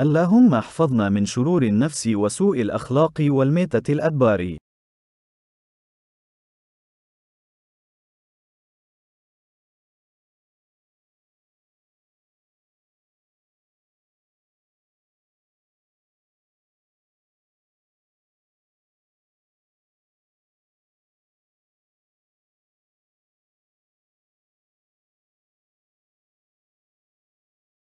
اللهم احفظنا من شرور النفس وسوء الأخلاق والميتة الأدبار